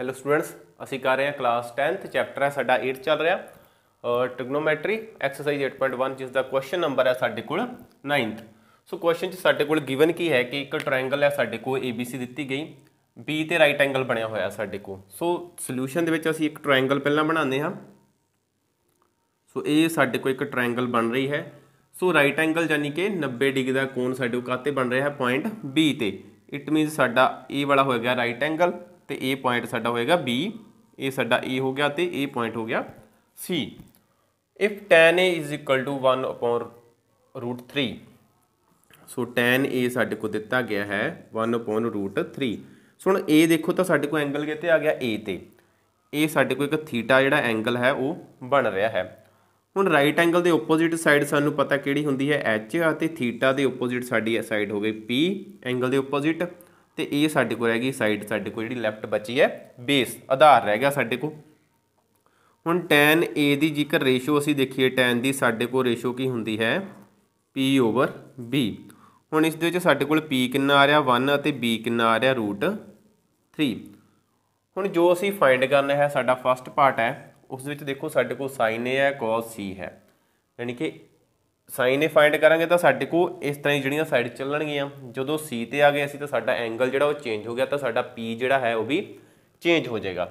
hello students ਅਸੀਂ ਕਰ ਰਹੇ ਹਾਂ ਕਲਾਸ 10th ਚੈਪਟਰ ਹੈ ਸਾਡਾ 8 ਚੱਲ ਰਿਹਾ ਟ੍ਰਿਗਨੋਮੈਟਰੀ ਐਕਸਰਸਾਈਜ਼ 8.1 ਜਿਸ ਦਾ ਕੁਐਸਚਨ ਨੰਬਰ ਹੈ ਸਾਡੇ ਕੋਲ 9th ਸੋ ਕੁਐਸਚਨ 'ਚ ਸਾਡੇ ਕੋਲ ਗਿਵਨ ਕੀ ਹੈ ਕਿ ਇੱਕ ਟ੍ਰਾਇੰਗਲ ਹੈ ਸਾਡੇ ਕੋਲ ABC ਦਿੱਤੀ ਗਈ B ਤੇ ਰਾਈਟ ਐਂਗਲ ਬਣਿਆ ਹੋਇਆ ਸਾਡੇ ਕੋਲ ਸੋ ਸੋਲੂਸ਼ਨ ਦੇ ਵਿੱਚ ਅਸੀਂ ਇੱਕ ਟ੍ਰਾਇੰਗਲ ਪਹਿਲਾਂ ਬਣਾਉਂਦੇ ਹਾਂ ਸੋ ਇਹ ਸਾਡੇ ਕੋਲ ਇੱਕ ਟ੍ਰਾਇੰਗਲ ਬਣ ਰਹੀ ਹੈ ਸੋ ਰਾਈਟ ਐਂਗਲ ਯਾਨੀ ਕਿ 90 ਡਿਗਰੀ ਦਾ ਕੋਣ ਸਾਡੇ ਕੋਲ ਕਾਤੇ ਬਣ ਰਿਹਾ ਹੈ ਪੁਆਇੰਟ B ਤੇ ਇਟ ਮੀਨਸ ਸਾਡਾ A ਵਾਲਾ ਹੋ ਗਿਆ ਰਾਈਟ ਐਂਗਲ ਤੇ A ਪੁਆਇੰਟ ਸਾਡਾ ਹੋਏਗਾ B ਇਹ ਸਾਡਾ A ਹੋ ਗਿਆ ਤੇ A ਪੁਆਇੰਟ ਹੋ ਗਿਆ C if tan A is equal to 1 upon root 3 so tan A ਸਾਡੇ ਕੋਲ ਦਿੱਤਾ ਗਿਆ ਹੈ 1 upon root 3 ਸੋ ਹੁਣ A ਦੇਖੋ ਤਾਂ ਸਾਡੇ ਕੋਲ ਐਂਗਲ ਕਿਤੇ ਆ ਗਿਆ A ਤੇ ਇਹ ਸਾਡੇ ਕੋਲ ਇੱਕ ਥੀਟਾ ਜਿਹੜਾ ਐਂਗਲ ਹੈ ਉਹ ਬਣ ਰਿਹਾ ਹੈ ਹੁਣ ਰਾਈਟ ਐਂਗਲ ਦੇ ਆਪੋਜ਼ਿਟ ਸਾਈਡ ਸਾਨੂੰ ਪਤਾ ਕਿਹੜੀ ਹੁੰਦੀ ਹੈ ਐਚ ਅਤੇ ਥੀਟਾ ਦੇ ਆਪੋਜ਼ਿਟ ਸਾਡੀ ਸਾਈਡ ਹੋ ਗਈ ਪੀ ਐਂਗਲ ਦੇ ਆਪੋਜ਼ਿਟ ਤੇ ਇਹ ਸਾਡੇ ਕੋਲ ਰਹਿ ਗਈ ਸਾਈਡ ਸਾਡੇ ਕੋਲ ਜਿਹੜੀ ਲੈਫਟ ਬਚੀ ਹੈ ਬੇਸ ਆਧਾਰ ਰਹਿ ਗਿਆ ਸਾਡੇ ਕੋਲ ਹੁਣ tan A ਦੀ ਜੇਕਰ ਰੇਸ਼ੋ ਅਸੀਂ ਦੇਖੀਏ tan ਦੀ ਸਾਡੇ ਕੋਲ ਰੇਸ਼ੋ ਕੀ ਹੁੰਦੀ ਹੈ P ਓਵਰ B ਹੁਣ ਇਸ ਦੇ ਵਿੱਚ ਸਾਡੇ ਕੋਲ P ਕਿੰਨਾ ਆ ਰਿਹਾ 1 ਅਤੇ B ਕਿੰਨਾ ਆ ਰਿਹਾ √3 ਹੁਣ ਜੋ ਅਸੀਂ ਫਾਈਂਡ ਕਰਨਾ ਹੈ ਸਾਡਾ ਫਸਟ ਪਾਰਟ ਹੈ ਉਸ ਵਿੱਚ ਦੇਖੋ ਸਾਡੇ ਕੋਲ sin A ਹੈ cos C ਹੈ ਯਾਨੀ ਕਿ ਸਾਈਨ ਇਹ ਫਾਈਂਡ ਕਰਾਂਗੇ ਤਾਂ ਸਾਡੇ ਕੋ ਇਸ ਤਰ੍ਹਾਂ ਜਿਹੜੀਆਂ ਸਾਈਡ ਚੱਲਣਗੀਆਂ ਜਦੋਂ ਸੀ ਤੇ ਆ ਗਏ ਅਸੀਂ ਤਾਂ ਸਾਡਾ ਐਂਗਲ ਜਿਹੜਾ ਉਹ ਚੇਂਜ ਹੋ ਗਿਆ ਤਾਂ ਸਾਡਾ ਪੀ ਜਿਹੜਾ ਹੈ ਉਹ ਵੀ ਚੇਂਜ ਹੋ ਜਾਏਗਾ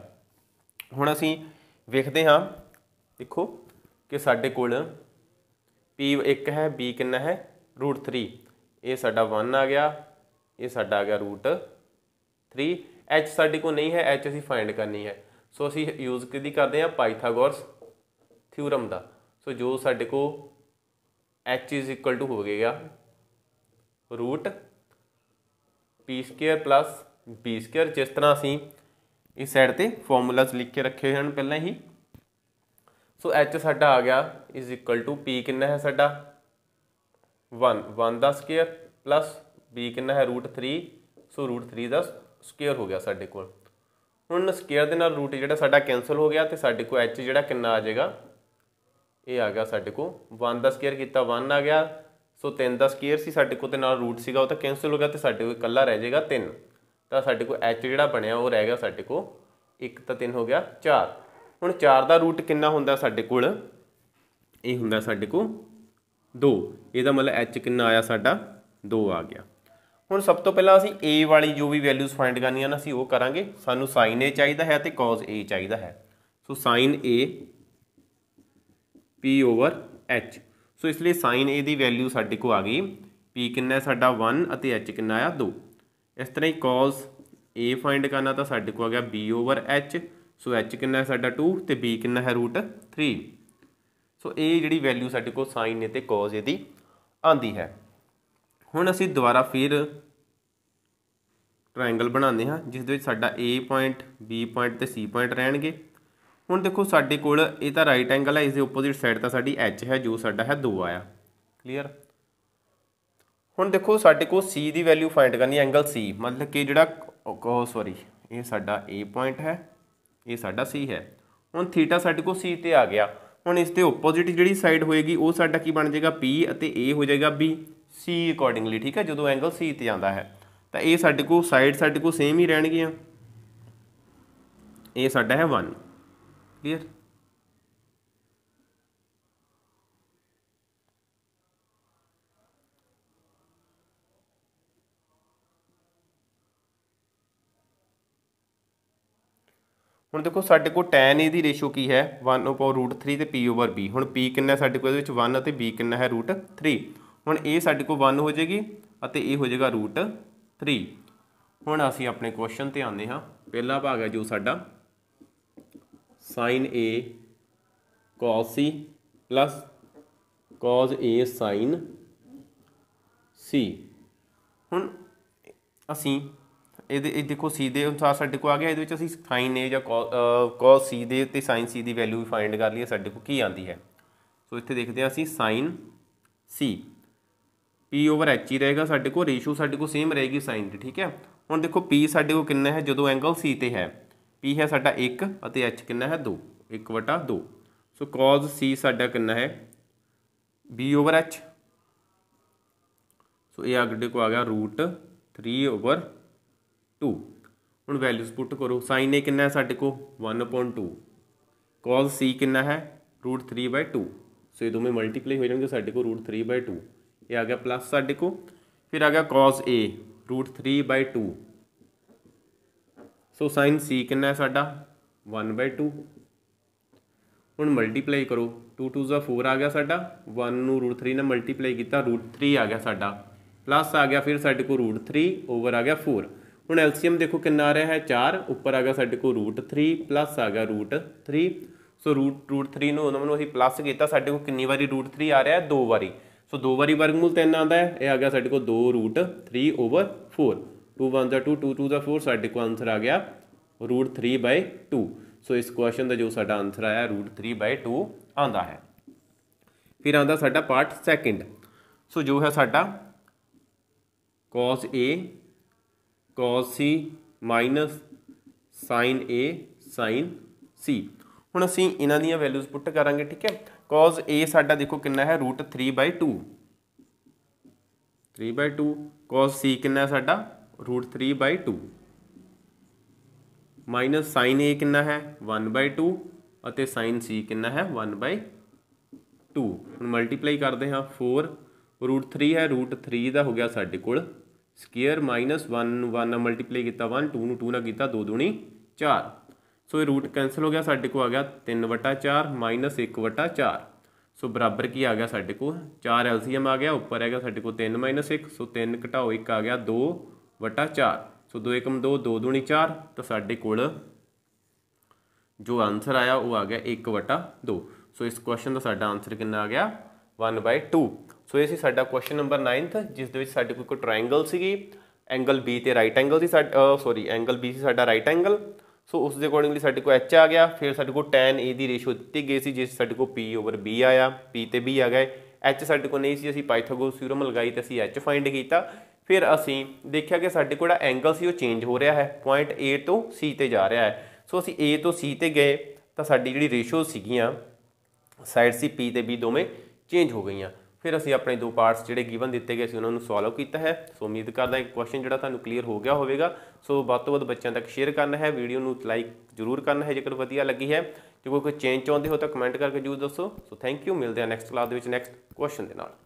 ਹੁਣ ਅਸੀਂ ਵੇਖਦੇ ਹਾਂ ਦੇਖੋ ਕਿ ਸਾਡੇ ਕੋਲ ਪੀ 1 ਹੈ ਬੀ ਕਿੰਨਾ ਹੈ √3 ਇਹ ਸਾਡਾ 1 ਆ ਗਿਆ ਇਹ ਸਾਡਾ ਆ ਗਿਆ √3 h ਸਾਡੇ ਕੋਲ ਨਹੀਂ ਹੈ h ਅਸੀਂ ਫਾਈਂਡ ਕਰਨੀ ਹੈ ਸੋ ਅਸੀਂ ਯੂਜ਼ ਕਿਹਦੀ ਕਰਦੇ ਹਾਂ ਪਾਈਥਾਗੋਰਸ ਥਿਊਰਮ ਦਾ ਸੋ ਜੋ ਸਾਡੇ ਕੋਲ एच इज इक्वल टू हो गया root P square plus B square ਜਿਸ ਤਰ੍ਹਾਂ ਅਸੀਂ ਇਸ ਸਾਈਡ ਤੇ ਫਾਰਮੂਲਾਸ ਲਿਖ ਕੇ ਰੱਖੇ ਹੋਏ ਹਨ ਪਹਿਲਾਂ ਹੀ ਸੋ h ਸਾਡਾ ਆ ਗਿਆ ਇਜ਼ ਇਕੁਅਲ ਟੂ p ਕਿੰਨਾ ਹੈ ਸਾਡਾ 1 1 ਦਾ ਸਕੁਅਰ ਪਲੱਸ b ਕਿੰਨਾ ਹੈ √3 ਸੋ √3 ਦਾ ਸਕੁਅਰ ਹੋ ਗਿਆ ਸਾਡੇ ਕੋਲ ਹੁਣ ਸਕੁਅਰ ਦੇ ਨਾਲ ਰੂਟ ਜਿਹੜਾ ਸਾਡਾ ਕੈਨਸਲ ਹੋ ਗਿਆ ਤੇ ਸਾਡੇ ਕੋਲ h ਜਿਹੜਾ ਕਿੰਨਾ ਆ ਜਾਏਗਾ ਇਹ ਆ ਗਿਆ ਸਾਡੇ ਕੋਲ 1 ਦਾ ਸਕੁਅਰ ਕੀਤਾ 1 ਆ ਗਿਆ ਸੋ 3 ਦਾ ਸਕੁਅਰ ਸੀ ਸਾਡੇ ਕੋਲ ਤੇ ਨਾਲ ਰੂਟ ਸੀਗਾ ਉਹ ਤਾਂ ਕੈਨਸਲ ਹੋ ਗਿਆ ਤੇ ਸਾਡੇ ਕੋਲ ਇਕੱਲਾ ਰਹਿ ਜਾਏਗਾ 3 ਤਾਂ ਸਾਡੇ ਕੋਲ h ਜਿਹੜਾ ਬਣਿਆ ਉਹ ਰਹਿ ਗਿਆ ਸਾਡੇ ਕੋਲ 1 ਤਾਂ 3 ਹੋ ਗਿਆ 4 ਹੁਣ 4 ਦਾ ਰੂਟ ਕਿੰਨਾ ਹੁੰਦਾ ਸਾਡੇ ਕੋਲ ਇਹ ਹੁੰਦਾ ਸਾਡੇ ਕੋਲ 2 ਇਹਦਾ ਮਤਲਬ h ਕਿੰਨਾ ਆਇਆ ਸਾਡਾ 2 ਆ ਗਿਆ ਹੁਣ ਸਭ ਤੋਂ ਪਹਿਲਾਂ ਅਸੀਂ a ਵਾਲੀ ਜੋ ਵੀ ਵੈਲਿਊਜ਼ ਫਾਈਂਡ ਕਰਨੀਆਂ ਨੇ ਅਸੀਂ ਉਹ ਕਰਾਂਗੇ ਸਾਨੂੰ sin a ਚਾਹੀਦਾ ਹੈ ਤੇ cos a ਚਾਹੀਦਾ ਹੈ so sin a P over H so ਇਸ ਲਈ ਸਾਈਨ ਏ ਦੀ ਵੈਲਿਊ ਸਾਡੇ ਕੋ ਆ ਗਈ ਪੀ ਕਿੰਨਾ ਸਾਡਾ 1 ਅਤੇ ਐਚ ਕਿੰਨਾ ਆ 2 ਇਸ ਤਰ੍ਹਾਂ ਹੀ cos ਏ ਫਾਈਂਡ ਕਰਨਾ ਤਾਂ ਸਾਡੇ ਕੋ ਆ ਗਿਆ B over H so H ਕਿੰਨਾ ਸਾਡਾ 2 ਤੇ ਬੀ ਕਿੰਨਾ ਹੈ ਰੂਟ 3 ਸੋ ਏ ਜਿਹੜੀ ਵੈਲਿਊ ਸਾਡੇ ਕੋ ਸਾਈਨ a ਤੇ cos ਏ ਦੀ ਆਂਦੀ ਹੈ ਹੁਣ ਅਸੀਂ ਦੁਬਾਰਾ ਫਿਰ ਟ੍ਰਾਇੰਗਲ ਬਣਾਉਂਦੇ ਹਾਂ ਜਿਸ ਦੇ ਵਿੱਚ ਸਾਡਾ A ਪੁਆਇੰਟ B ਪੁਆਇੰਟ ਤੇ C ਪੁਆਇੰਟ ਰਹਿਣਗੇ ਹੁਣ ਦੇਖੋ ਸਾਡੇ ਕੋਲ ਇਹ ਤਾਂ ਰਾਈਟ ਐਂਗਲ ਹੈ ਇਸ ਦੇ ਆਪੋਜ਼ਿਟ ਸਾਈਡ ਤਾਂ ਸਾਡੀ ਐਚ ਹੈ ਜੋ ਸਾਡਾ ਹੈ 2 ਆਇਆ ਕਲੀਅਰ ਹੁਣ ਦੇਖੋ ਸਾਡੇ ਕੋਲ C ਦੀ ਵੈਲਿਊ ਫਾਈਂਡ ਕਰਨੀ ਐਂਗਲ C ਮਤਲਬ ਕਿ ਜਿਹੜਾ ਸੌਰੀ ਇਹ ਸਾਡਾ A ਪੁਆਇੰਟ ਹੈ ਇਹ ਸਾਡਾ C ਹੈ ਹੁਣ ਥੀਟਾ ਸਾਡੇ ਕੋਲ C ਤੇ ਆ ਗਿਆ ਹੁਣ ਇਸ ਦੇ ਆਪੋਜ਼ਿਟ ਜਿਹੜੀ ਸਾਈਡ ਹੋਏਗੀ ਉਹ ਸਾਡਾ ਕੀ ਬਣ ਜਾਏਗਾ P ਅਤੇ A ਹੋ ਜਾਏਗਾ B C ਅਕੋਰਡਿੰਗਲੀ ਠੀਕ ਹੈ ਜਦੋਂ ਐਂਗਲ C ਤੇ ਜਾਂਦਾ ਹੈ ਤਾਂ ਇਹ ਸਾਡੇ ਕੋਲ ਸਾਈਡ ਸਾਡੇ ਕੋਲ ਸੇਮ ਹੀ ਰਹਿਣਗੀਆਂ ਇਹ ਸਾਡਾ ਹੈ 1 क्लियर ਹੁਣ ਦੇਖੋ ਸਾਡੇ ਕੋਲ tan A ਦੀ ਰੇਸ਼ੋ ਕੀ ਹੈ 1 ਉਪਰ √3 ਤੇ P ਓਵਰ B ਹੁਣ P ਕਿੰਨਾ ਸਾਡੇ ਕੋਲ ਇਹਦੇ ਵਿੱਚ 1 ਅਤੇ B ਕਿੰਨਾ ਹੈ √3 ਹੁਣ A ਸਾਡੇ ਕੋਲ 1 ਹੋ ਜਾਏਗੀ ਅਤੇ A ਹੋ ਜਾਏਗਾ √3 ਹੁਣ ਅਸੀਂ ਆਪਣੇ ਕੁਐਸਚਨ ਤੇ ਆਉਂਦੇ ਹਾਂ ਪਹਿਲਾ ਭਾਗ ਹੈ ਜੋ ਸਾਡਾ sine A cos C plus cos A sine C ਹੁਣ ਅਸੀਂ ਇਹਦੇ ਇਹ ਦੇਖੋ ਸੀ ਦੇ ਅਨੁਸਾਰ ਸਾਡੇ ਕੋ ਆ ਗਿਆ ਇਹਦੇ ਵਿੱਚ ਅਸੀਂ ਸਾਈਨ ਏ ਜਾਂ cos c ਦੇ ਤੇ sin c ਦੀ ਵੈਲਿਊ ਫਾਈਂਡ ਕਰ ਲਈ ਸਾਡੇ ਕੋ ਕੀ ਆਂਦੀ ਹੈ ਸੋ ਇੱਥੇ ਦੇਖਦੇ ਹਾਂ ਅਸੀਂ sin c p over h ਹੀ ਰਹੇਗਾ ਸਾਡੇ ਕੋ ਰੇਸ਼ੋ ਸਾਡੇ ਕੋ ਸੇਮ ਰਹੇਗੀ sin ਦੀ ਠੀਕ ਹੈ ਹੁਣ ਦੇਖੋ p ਸਾਡੇ ਕੋ ਕਿੰਨਾ ਹੈ ਜਦੋਂ ਐਂਗਲ c ਤੇ ਹੈ पी है साढ़ा एक एच कि है दो एक वटा दो सो कॉज सी साडा कि है बी ओवर एच सो ये अगले को आ गया रूट थ्री ओवर टू हूँ वैल्यूज पुट करो साइन ए किन्ना साढ़े को one point two cos C कि है root three by two so ये दोवें मल्टीप्लाई हो जाएंगे साढ़े को रूट थ्री बाय टू ये आ गया प्लस साढ़े को फिर आ गया cos A root three by two so sin c ਕਿੰਨਾ ਹੈ ਸਾਡਾ 1/2 ਹੁਣ ਮਲਟੀਪਲਾਈ ਕਰੋ 2 2 ਦਾ 4 ਆ ਗਿਆ ਸਾਡਾ 1 ਨੂੰ √3 ਨਾਲ ਮਲਟੀਪਲਾਈ ਕੀਤਾ √3 ਆ ਗਿਆ ਸਾਡਾ ਪਲੱਸ ਆ ਗਿਆ ਫਿਰ ਸਾਡੇ ਕੋਲ √3 ਓਵਰ ਆ ਗਿਆ 4 ਹੁਣ ਐਲਸੀਐਮ ਦੇਖੋ ਕਿੰਨਾ ਆ ਰਿਹਾ ਹੈ 4 ਉੱਪਰ ਆ ਗਿਆ ਸਾਡੇ ਕੋਲ √3 ਪਲੱਸ ਆ ਗਿਆ √3 ਸੋ √3 ਨੂੰ ਉਹਨਾਂ ਨੂੰ ਅਸੀਂ ਪਲੱਸ ਕੀਤਾ ਸਾਡੇ ਕੋਲ ਕਿੰਨੀ ਵਾਰੀ √3 ਆ ਰਿਹਾ ਹੈ ਦੋ ਵਾਰੀ ਸੋ ਦੋ ਵਾਰੀ ਵਰਗਮੂਲ 3 ਆਉਂਦਾ ਹੈ ਇਹ ਆ ਗਿਆ ਸਾਡੇ ਕੋਲ 2 √3 ਓਵਰ 4 टू वन ज़ा टू टू टू ज़ा फोर ਸਾਡੇ ਕੋਲ ਆਨਸਰ ਆ ਗਿਆ ਰੂਟ 3 ਬਾਈ 2 ਸੋ ਇਸ ਕੁਐਸਚਨ ਦਾ ਜੋ ਸਾਡਾ ਆਨਸਰ ਆਇਆ ਰੂਟ 3 ਬਾਈ 2 ਆਂਦਾ ਹੈ ਫਿਰ ਆਂਦਾ ਸਾਡਾ ਪਾਰਟ ਸੈਕਿੰਡ ਸੋ ਜੋ ਹੈ ਸਾਡਾ cos a cos c minus sin a sin c ਹੁਣ ਅਸੀਂ ਇਹਨਾਂ ਦੀਆਂ ਵੈਲਿਊਜ਼ ਪੁੱਟ ਕਰਾਂਗੇ ਠੀਕ ਹੈ cos a ਸਾਡਾ ਦੇਖੋ ਕਿੰਨਾ ਹੈ √3/2 3/2 cos c ਕਿੰਨਾ ਹੈ ਸਾਡਾ root three by two minus sine A किन्ना है 1 ਬਾਈ 2 ਅਤੇ sin c ਕਿੰਨਾ ਹੈ 1 ਬਾਈ 2 ਹੁਣ ਮਲਟੀਪਲਾਈ ਕਰਦੇ ਹਾਂ 4 √3 ਹੈ √3 ਦਾ ਹੋ ਗਿਆ ਸਾਡੇ ਕੋਲ ਸਕੁਅਰ 1 1 ਨਾਲ ਮਲਟੀਪਲਾਈ ਕੀਤਾ 1 2 ਨੂੰ 2 ਨਾਲ ਕੀਤਾ 2 2 4 ਸੋ ਇਹ ਰੂਟ ਕੈਨਸਲ ਹੋ ਗਿਆ ਸਾਡੇ ਕੋਲ ਆ ਗਿਆ 3/4 1/4 ਸੋ ਬਰਾਬਰ ਕੀ ਆ ਗਿਆ ਸਾਡੇ ਕੋਲ 4 ਐਲਸੀਐਮ ਆ ਗਿਆ ਉੱਪਰ ਹੈਗਾ ਸਾਡੇ ਕੋਲ 3 1 ਸੋ 3 ਘਟਾਓ 1 ਆ ਗਿਆ 2 ਵਟਾ 4 ਸੋ 2 1 2 2 2 4 ਤਾਂ ਸਾਡੇ ਕੋਲ ਜੋ ਆਨਸਰ ਆਇਆ ਉਹ ਆ ਗਿਆ 1 ਵਟਾ 2 ਸੋ ਇਸ ਕੁਐਸਚਨ ਦਾ ਸਾਡਾ ਆਨਸਰ ਕਿੰਨਾ ਆ ਗਿਆ 1/2 ਸੋ ਇਹ ਸੀ ਸਾਡਾ ਕੁਐਸਚਨ ਨੰਬਰ 9th ਜਿਸ ਦੇ ਵਿੱਚ ਸਾਡੇ ਕੋਲ ਇੱਕ ਟ੍ਰਾਇੰਗਲ ਸੀਗੀ ਐਂਗਲ B ਤੇ ਰਾਈਟ ਐਂਗਲ ਸੀ ਸੌਰੀ ਐਂਗਲ B ਸੀ ਸਾਡਾ ਰਾਈਟ ਐਂਗਲ ਸੋ ਉਸ ਦੇ ਅਕੋਰਡਿੰਗਲੀ ਸਾਡੇ ਕੋਲ H ਆ ਗਿਆ ਫਿਰ ਸਾਡੇ ਕੋਲ tan A ਦੀ ਰੇਸ਼ੋ ਦਿੱਤੀ ਗਈ ਸੀ ਜਿਸ ਸਾਡੇ ਕੋਲ P ਓਵਰ B ਆਇਆ P ਤੇ B ਆ ਗਏ H ਸਾਡੇ ਕੋਲ ਨਹੀਂ ਸੀ ਅਸੀਂ ਪਾਈਥਾਗੋਰਸ ਥਿਊਰਮ ਲਗਾਈ ਤੇ ਅਸੀਂ H ਫਾਈਂਡ ਕੀਤਾ ਫਿਰ ਅਸੀਂ ਦੇਖਿਆ ਕਿ ਸਾਡੇ ਕੋਲ ਜਿਹੜਾ ਐਂਗਲ ਸੀ ਉਹ ਚੇਂਜ ਹੋ ਰਿਹਾ ਹੈ ਪੁਆਇੰਟ A ਤੋਂ C ਤੇ ਜਾ ਰਿਹਾ ਹੈ ਸੋ ਅਸੀਂ A ਤੋਂ C ਤੇ ਗਏ ਤਾਂ ਸਾਡੀ ਜਿਹੜੀ ਰੇਸ਼ੋ ਸੀਗੀਆਂ ਸਾਈਡ ਸੀ P ਤੇ B ਦੋਵੇਂ ਚੇਂਜ ਹੋ ਗਈਆਂ ਫਿਰ ਅਸੀਂ ਆਪਣੇ ਦੋ ਪਾਰਟਸ ਜਿਹੜੇ ਗਿਵਨ ਦਿੱਤੇ ਗਏ ਸੀ ਉਹਨਾਂ ਨੂੰ ਸੋਲਵ ਕੀਤਾ ਹੈ ਸੋ ਉਮੀਦ ਕਰਦਾ ਇੱਕ ਕੁਐਸਚਨ ਜਿਹੜਾ ਤੁਹਾਨੂੰ ਕਲੀਅਰ ਹੋ ਗਿਆ ਹੋਵੇਗਾ ਸੋ ਵੱਧ ਤੋਂ ਵੱਧ ਬੱਚਿਆਂ ਤੱਕ ਸ਼ੇਅਰ ਕਰਨਾ ਹੈ ਵੀਡੀਓ ਨੂੰ ਲਾਈਕ ਜ਼ਰੂਰ ਕਰਨਾ ਹੈ ਜੇਕਰ ਵਧੀਆ ਲੱਗੀ ਹੈ ਜੇ ਕੋਈ ਕੋਈ ਚੇਂਜ ਚਾਹੁੰਦੇ ਹੋ ਤਾਂ ਕਮੈਂਟ ਕਰਕੇ ਜੂ ਦੱਸੋ ਸੋ ਥੈਂਕ ਯੂ ਮਿਲਦੇ ਹਾਂ ਨੈਕਸਟ ਕਲਾਸ ਦੇ ਵਿੱਚ ਨੈਕਸਟ ਕੁਐਸਚਨ ਦੇ ਨਾਲ